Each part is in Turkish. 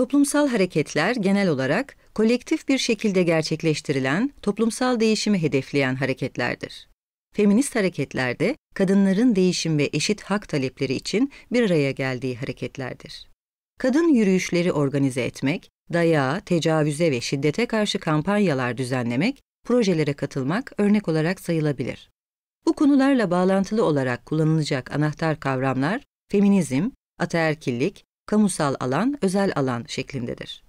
Toplumsal hareketler genel olarak kolektif bir şekilde gerçekleştirilen, toplumsal değişimi hedefleyen hareketlerdir. Feminist hareketlerde kadınların değişim ve eşit hak talepleri için bir araya geldiği hareketlerdir. Kadın yürüyüşleri organize etmek, dayağa, tecavüze ve şiddete karşı kampanyalar düzenlemek, projelere katılmak örnek olarak sayılabilir. Bu konularla bağlantılı olarak kullanılacak anahtar kavramlar feminizm, ataerkillik, kamusal alan, özel alan şeklindedir.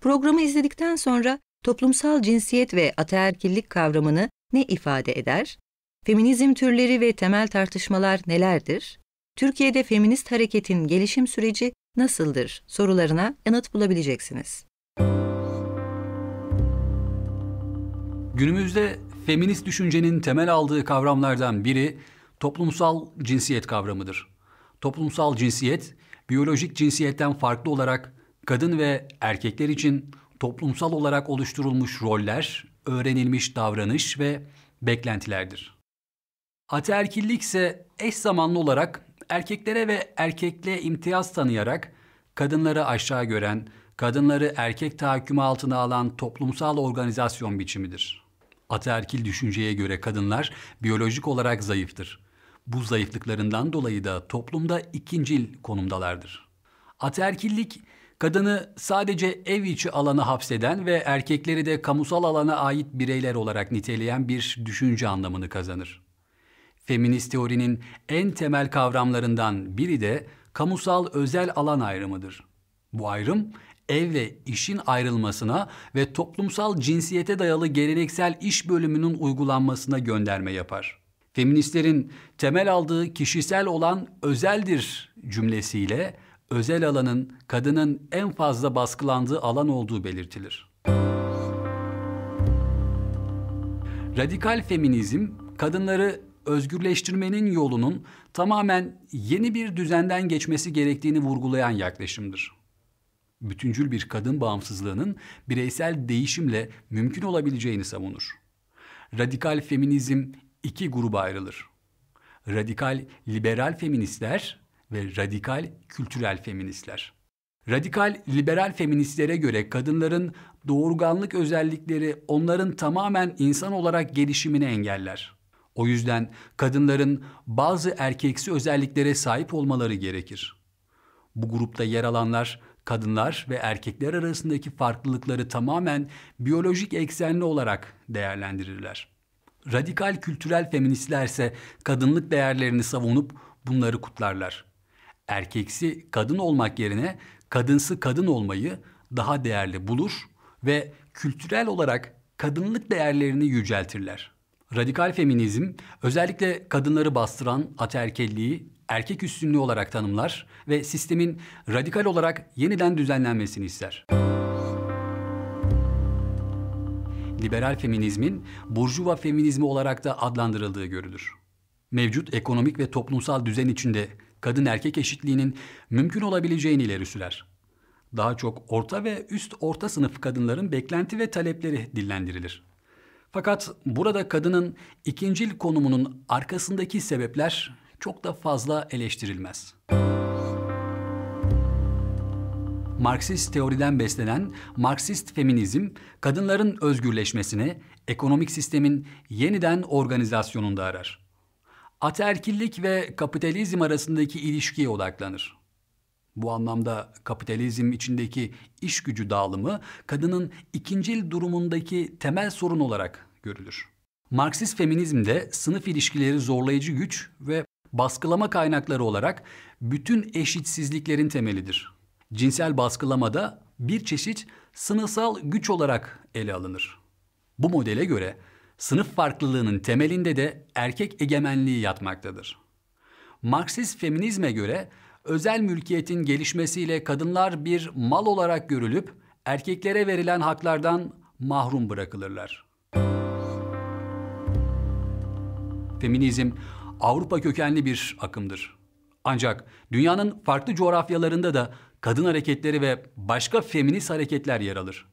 Programı izledikten sonra toplumsal cinsiyet ve ataerkillik kavramını ne ifade eder? Feminizm türleri ve temel tartışmalar nelerdir? Türkiye'de feminist hareketin gelişim süreci nasıldır sorularına yanıt bulabileceksiniz. Günümüzde feminist düşüncenin temel aldığı kavramlardan biri toplumsal cinsiyet kavramıdır. Toplumsal cinsiyet biyolojik cinsiyetten farklı olarak kadın ve erkekler için toplumsal olarak oluşturulmuş roller, öğrenilmiş davranış ve beklentilerdir. Ataerkillik ise eş zamanlı olarak erkeklere ve erkekliğe imtiyaz tanıyarak kadınları aşağı gören, kadınları erkek tahakkümü altına alan toplumsal organizasyon biçimidir. Ataerkil düşünceye göre kadınlar biyolojik olarak zayıftır. Bu zayıflıklarından dolayı da toplumda ikincil konumdalardır. Aterkillik, kadını sadece ev içi alanı hapseden ve erkekleri de kamusal alana ait bireyler olarak niteleyen bir düşünce anlamını kazanır. Feminist teorinin en temel kavramlarından biri de kamusal özel alan ayrımıdır. Bu ayrım ev ve işin ayrılmasına ve toplumsal cinsiyete dayalı geleneksel iş bölümünün uygulanmasına gönderme yapar feministlerin temel aldığı kişisel olan özeldir cümlesiyle özel alanın kadının en fazla baskılandığı alan olduğu belirtilir. Radikal feminizm kadınları özgürleştirmenin yolunun tamamen yeni bir düzenden geçmesi gerektiğini vurgulayan yaklaşımdır. Bütüncül bir kadın bağımsızlığının bireysel değişimle mümkün olabileceğini savunur. Radikal feminizm iki gruba ayrılır. Radikal liberal feministler ve radikal kültürel feministler. Radikal liberal feministlere göre kadınların doğurganlık özellikleri onların tamamen insan olarak gelişimini engeller. O yüzden kadınların bazı erkeksi özelliklere sahip olmaları gerekir. Bu grupta yer alanlar kadınlar ve erkekler arasındaki farklılıkları tamamen biyolojik eksenli olarak değerlendirirler. Radikal kültürel feministler ise kadınlık değerlerini savunup bunları kutlarlar. Erkeksi kadın olmak yerine kadınsı kadın olmayı daha değerli bulur ve kültürel olarak kadınlık değerlerini yüceltirler. Radikal feminizm özellikle kadınları bastıran ataerkelliği erkek üstünlüğü olarak tanımlar ve sistemin radikal olarak yeniden düzenlenmesini ister. Müzik liberal feminizmin burjuva feminizmi olarak da adlandırıldığı görülür. Mevcut ekonomik ve toplumsal düzen içinde kadın erkek eşitliğinin mümkün olabileceğini ileri sürer. Daha çok orta ve üst orta sınıf kadınların beklenti ve talepleri dillendirilir. Fakat burada kadının ikincil konumunun arkasındaki sebepler çok da fazla eleştirilmez. Müzik Marksist teoriden beslenen Marksist feminizm, kadınların özgürleşmesini ekonomik sistemin yeniden organizasyonunda arar. Ataerkillik ve kapitalizm arasındaki ilişkiye odaklanır. Bu anlamda kapitalizm içindeki iş gücü dağılımı kadının ikincil durumundaki temel sorun olarak görülür. Marksist feminizmde sınıf ilişkileri zorlayıcı güç ve baskılama kaynakları olarak bütün eşitsizliklerin temelidir cinsel baskılamada bir çeşit sınıfsal güç olarak ele alınır. Bu modele göre sınıf farklılığının temelinde de erkek egemenliği yatmaktadır. Marksist feminizme göre özel mülkiyetin gelişmesiyle kadınlar bir mal olarak görülüp erkeklere verilen haklardan mahrum bırakılırlar. Feminizm Avrupa kökenli bir akımdır. Ancak dünyanın farklı coğrafyalarında da kadın hareketleri ve başka feminist hareketler yer alır.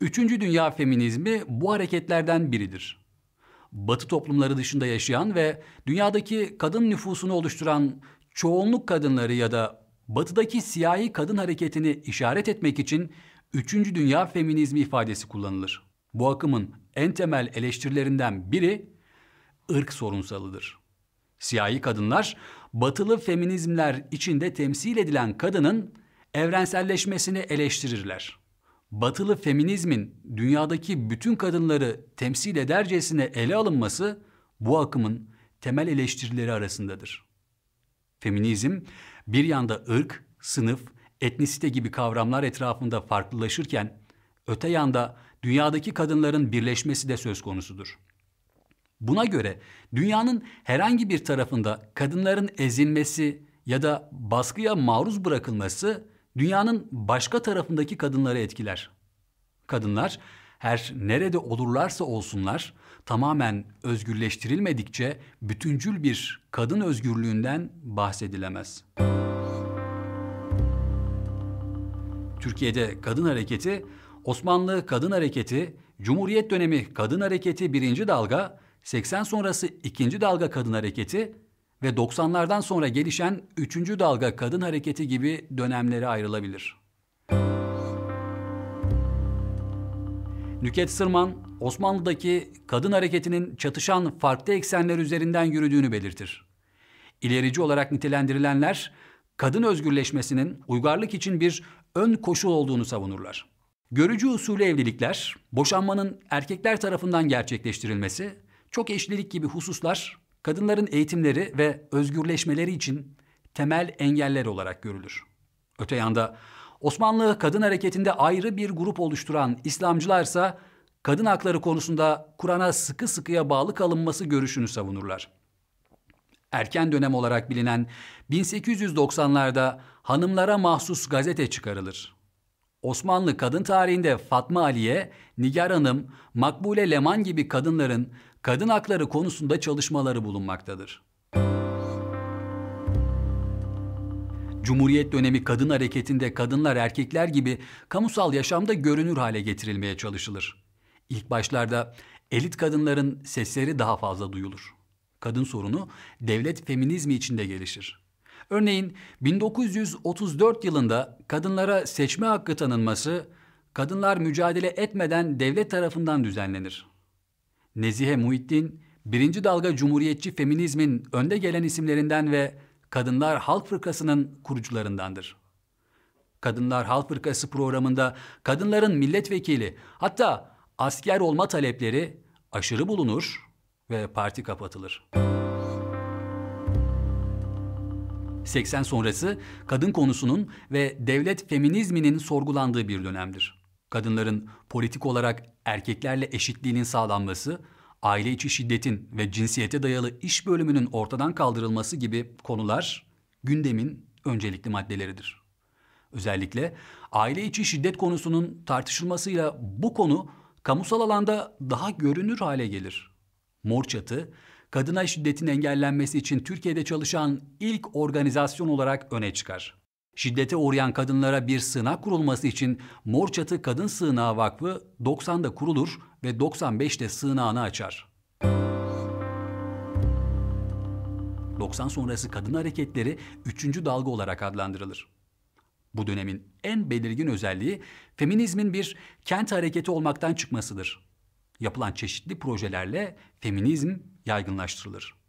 Üçüncü dünya feminizmi bu hareketlerden biridir. Batı toplumları dışında yaşayan ve dünyadaki kadın nüfusunu oluşturan çoğunluk kadınları ya da batıdaki siyahi kadın hareketini işaret etmek için üçüncü dünya feminizmi ifadesi kullanılır. Bu akımın en temel eleştirilerinden biri ırk sorunsalıdır. Siyahi kadınlar batılı feminizmler içinde temsil edilen kadının evrenselleşmesini eleştirirler. Batılı feminizmin dünyadaki bütün kadınları temsil edercesine ele alınması bu akımın temel eleştirileri arasındadır. Feminizm bir yanda ırk, sınıf, etnisite gibi kavramlar etrafında farklılaşırken öte yanda dünyadaki kadınların birleşmesi de söz konusudur. Buna göre dünyanın herhangi bir tarafında kadınların ezilmesi ya da baskıya maruz bırakılması dünyanın başka tarafındaki kadınları etkiler. Kadınlar her nerede olurlarsa olsunlar tamamen özgürleştirilmedikçe bütüncül bir kadın özgürlüğünden bahsedilemez. Türkiye'de kadın hareketi, Osmanlı kadın hareketi, Cumhuriyet dönemi kadın hareketi birinci dalga, 80 sonrası ikinci dalga kadın hareketi ve 90'lardan sonra gelişen 3. dalga kadın hareketi gibi dönemlere ayrılabilir. Nüket Sırman, Osmanlı'daki kadın hareketinin çatışan farklı eksenler üzerinden yürüdüğünü belirtir. İlerici olarak nitelendirilenler, kadın özgürleşmesinin uygarlık için bir ön koşul olduğunu savunurlar. Görücü usulü evlilikler, boşanmanın erkekler tarafından gerçekleştirilmesi, çok eşlilik gibi hususlar kadınların eğitimleri ve özgürleşmeleri için temel engeller olarak görülür. Öte yanda Osmanlı kadın hareketinde ayrı bir grup oluşturan İslamcılarsa kadın hakları konusunda Kur'an'a sıkı sıkıya bağlı kalınması görüşünü savunurlar. Erken dönem olarak bilinen 1890'larda hanımlara mahsus gazete çıkarılır. Osmanlı kadın tarihinde Fatma Aliye, Nigar Hanım, Makbule Leman gibi kadınların kadın hakları konusunda çalışmaları bulunmaktadır. Cumhuriyet dönemi kadın hareketinde kadınlar erkekler gibi kamusal yaşamda görünür hale getirilmeye çalışılır. İlk başlarda elit kadınların sesleri daha fazla duyulur. Kadın sorunu devlet feminizmi içinde gelişir. Örneğin 1934 yılında kadınlara seçme hakkı tanınması, kadınlar mücadele etmeden devlet tarafından düzenlenir. Nezihe Muhittin, birinci dalga cumhuriyetçi feminizmin önde gelen isimlerinden ve Kadınlar Halk Fırkası'nın kurucularındandır. Kadınlar Halk Fırkası programında kadınların milletvekili hatta asker olma talepleri aşırı bulunur ve parti kapatılır. 80 sonrası kadın konusunun ve devlet feminizminin sorgulandığı bir dönemdir kadınların politik olarak erkeklerle eşitliğinin sağlanması, aile içi şiddetin ve cinsiyete dayalı iş bölümünün ortadan kaldırılması gibi konular gündemin öncelikli maddeleridir. Özellikle aile içi şiddet konusunun tartışılmasıyla bu konu kamusal alanda daha görünür hale gelir. Mor Çatı, kadına şiddetin engellenmesi için Türkiye'de çalışan ilk organizasyon olarak öne çıkar şiddete uğrayan kadınlara bir sığınak kurulması için Morçatı Kadın Sığınağı Vakfı 90'da kurulur ve 95'te sığınağını açar. 90 sonrası kadın hareketleri üçüncü dalga olarak adlandırılır. Bu dönemin en belirgin özelliği feminizmin bir kent hareketi olmaktan çıkmasıdır. Yapılan çeşitli projelerle feminizm yaygınlaştırılır.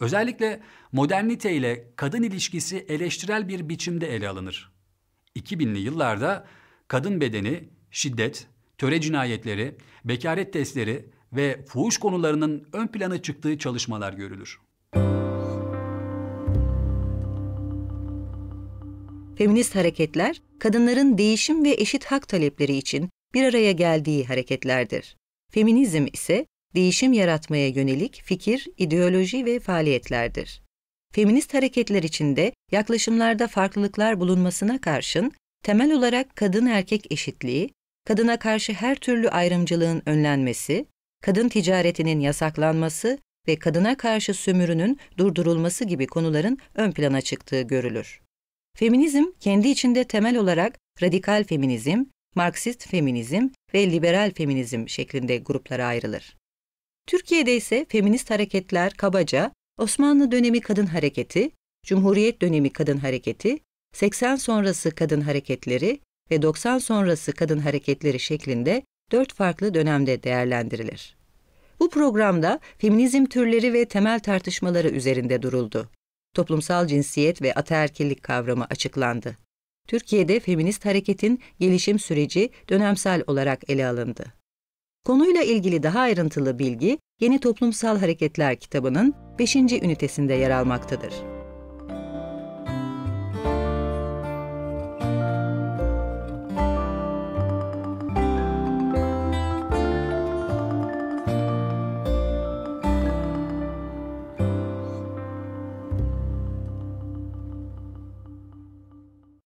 Özellikle modernite ile kadın ilişkisi eleştirel bir biçimde ele alınır. 2000'li yıllarda kadın bedeni, şiddet, töre cinayetleri, bekaret testleri ve fuhuş konularının ön plana çıktığı çalışmalar görülür. Feminist hareketler, kadınların değişim ve eşit hak talepleri için bir araya geldiği hareketlerdir. Feminizm ise değişim yaratmaya yönelik fikir, ideoloji ve faaliyetlerdir. Feminist hareketler içinde yaklaşımlarda farklılıklar bulunmasına karşın temel olarak kadın erkek eşitliği, kadına karşı her türlü ayrımcılığın önlenmesi, kadın ticaretinin yasaklanması ve kadına karşı sömürünün durdurulması gibi konuların ön plana çıktığı görülür. Feminizm kendi içinde temel olarak radikal feminizm, Marksist feminizm ve liberal feminizm şeklinde gruplara ayrılır. Türkiye'de ise feminist hareketler kabaca Osmanlı dönemi kadın hareketi, Cumhuriyet dönemi kadın hareketi, 80 sonrası kadın hareketleri ve 90 sonrası kadın hareketleri şeklinde dört farklı dönemde değerlendirilir. Bu programda feminizm türleri ve temel tartışmaları üzerinde duruldu. Toplumsal cinsiyet ve ataerkillik kavramı açıklandı. Türkiye'de feminist hareketin gelişim süreci dönemsel olarak ele alındı. Konuyla ilgili daha ayrıntılı bilgi Yeni Toplumsal Hareketler kitabının 5. ünitesinde yer almaktadır.